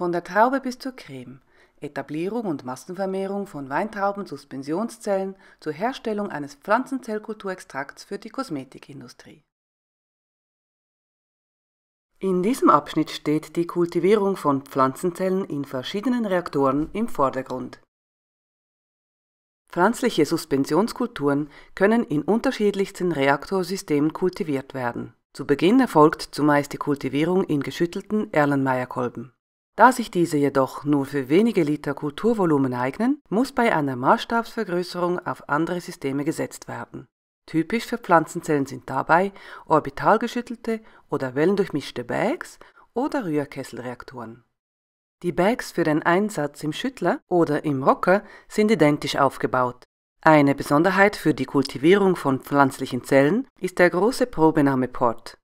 Von der Traube bis zur Creme. Etablierung und Massenvermehrung von Weintraubensuspensionszellen zur Herstellung eines Pflanzenzellkulturextrakts für die Kosmetikindustrie. In diesem Abschnitt steht die Kultivierung von Pflanzenzellen in verschiedenen Reaktoren im Vordergrund. Pflanzliche Suspensionskulturen können in unterschiedlichsten Reaktorsystemen kultiviert werden. Zu Beginn erfolgt zumeist die Kultivierung in geschüttelten Erlenmeyerkolben. Da sich diese jedoch nur für wenige Liter Kulturvolumen eignen, muss bei einer Maßstabsvergrößerung auf andere Systeme gesetzt werden. Typisch für Pflanzenzellen sind dabei orbitalgeschüttelte oder wellendurchmischte Bags oder Rührkesselreaktoren. Die Bags für den Einsatz im Schüttler oder im Rocker sind identisch aufgebaut. Eine Besonderheit für die Kultivierung von pflanzlichen Zellen ist der große Probenahmeport.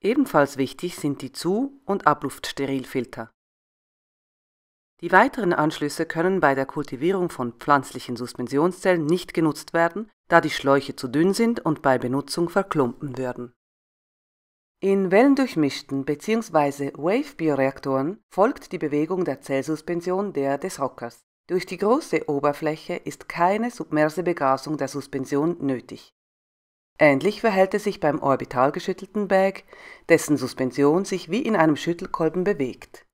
Ebenfalls wichtig sind die Zu- und Abluftsterilfilter. Die weiteren Anschlüsse können bei der Kultivierung von pflanzlichen Suspensionszellen nicht genutzt werden, da die Schläuche zu dünn sind und bei Benutzung verklumpen würden. In wellendurchmischten bzw. Wave-Bioreaktoren folgt die Bewegung der Zellsuspension der des Rockers. Durch die große Oberfläche ist keine submerse Begasung der Suspension nötig. Ähnlich verhält es sich beim orbital geschüttelten Bag, dessen Suspension sich wie in einem Schüttelkolben bewegt.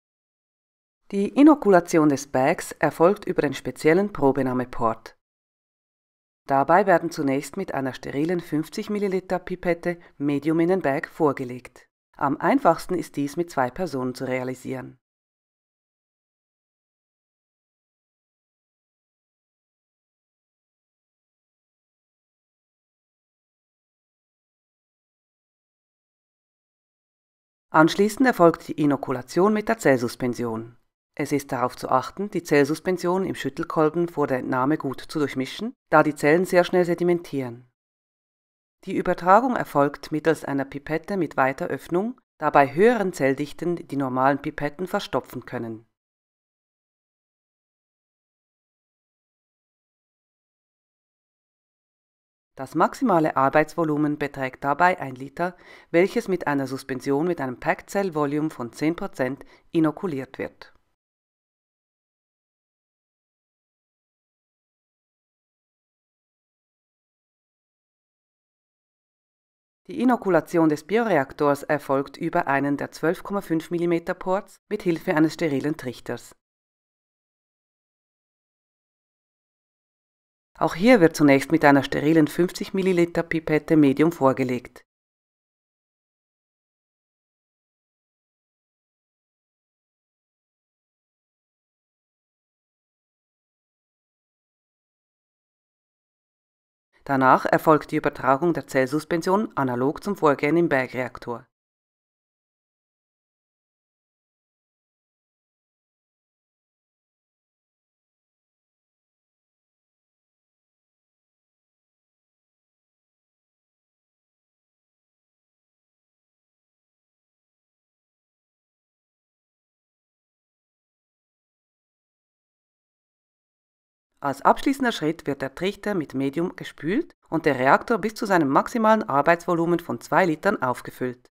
Die Inokulation des Bags erfolgt über den speziellen Probenahmeport. Dabei werden zunächst mit einer sterilen 50 ml Pipette Medium in den Bag vorgelegt. Am einfachsten ist dies mit zwei Personen zu realisieren. Anschließend erfolgt die Inokulation mit der Zellsuspension. Es ist darauf zu achten, die Zellsuspension im Schüttelkolben vor der Entnahme gut zu durchmischen, da die Zellen sehr schnell sedimentieren. Die Übertragung erfolgt mittels einer Pipette mit weiter Öffnung, da bei höheren Zelldichten die normalen Pipetten verstopfen können. Das maximale Arbeitsvolumen beträgt dabei 1 Liter, welches mit einer Suspension mit einem Packzellvolumen von 10% inokuliert wird. Die Inokulation des Bioreaktors erfolgt über einen der 12,5 mm Ports mit Hilfe eines sterilen Trichters. Auch hier wird zunächst mit einer sterilen 50 ml Pipette Medium vorgelegt. Danach erfolgt die Übertragung der Zellsuspension analog zum Vorgehen im Bergreaktor. Als abschließender Schritt wird der Trichter mit Medium gespült und der Reaktor bis zu seinem maximalen Arbeitsvolumen von 2 Litern aufgefüllt.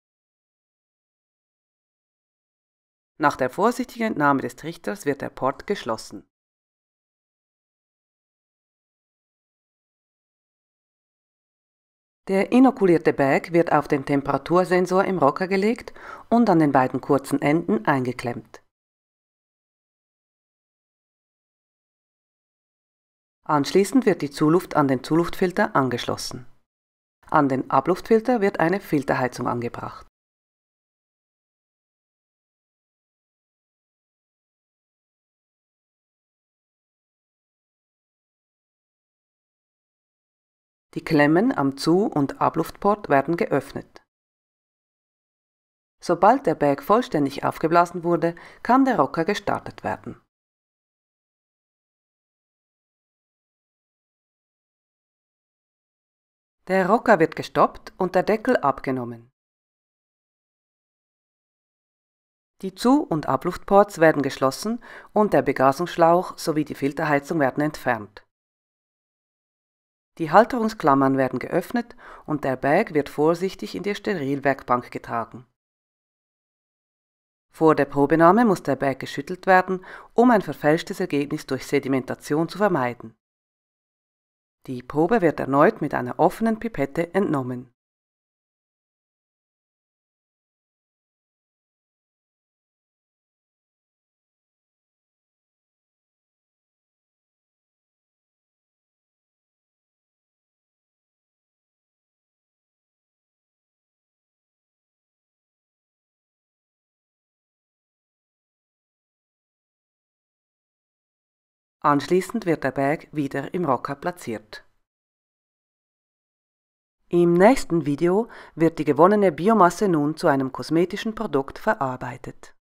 Nach der vorsichtigen Entnahme des Trichters wird der Port geschlossen. Der inokulierte Bag wird auf den Temperatursensor im Rocker gelegt und an den beiden kurzen Enden eingeklemmt. Anschließend wird die Zuluft an den Zuluftfilter angeschlossen. An den Abluftfilter wird eine Filterheizung angebracht. Die Klemmen am Zu- und Abluftport werden geöffnet. Sobald der Bag vollständig aufgeblasen wurde, kann der Rocker gestartet werden. Der Rocker wird gestoppt und der Deckel abgenommen. Die Zu- und Abluftports werden geschlossen und der Begasungsschlauch sowie die Filterheizung werden entfernt. Die Halterungsklammern werden geöffnet und der Bag wird vorsichtig in die Sterilwerkbank getragen. Vor der Probenahme muss der Bag geschüttelt werden, um ein verfälschtes Ergebnis durch Sedimentation zu vermeiden. Die Probe wird erneut mit einer offenen Pipette entnommen. Anschließend wird der Bag wieder im Rocker platziert. Im nächsten Video wird die gewonnene Biomasse nun zu einem kosmetischen Produkt verarbeitet.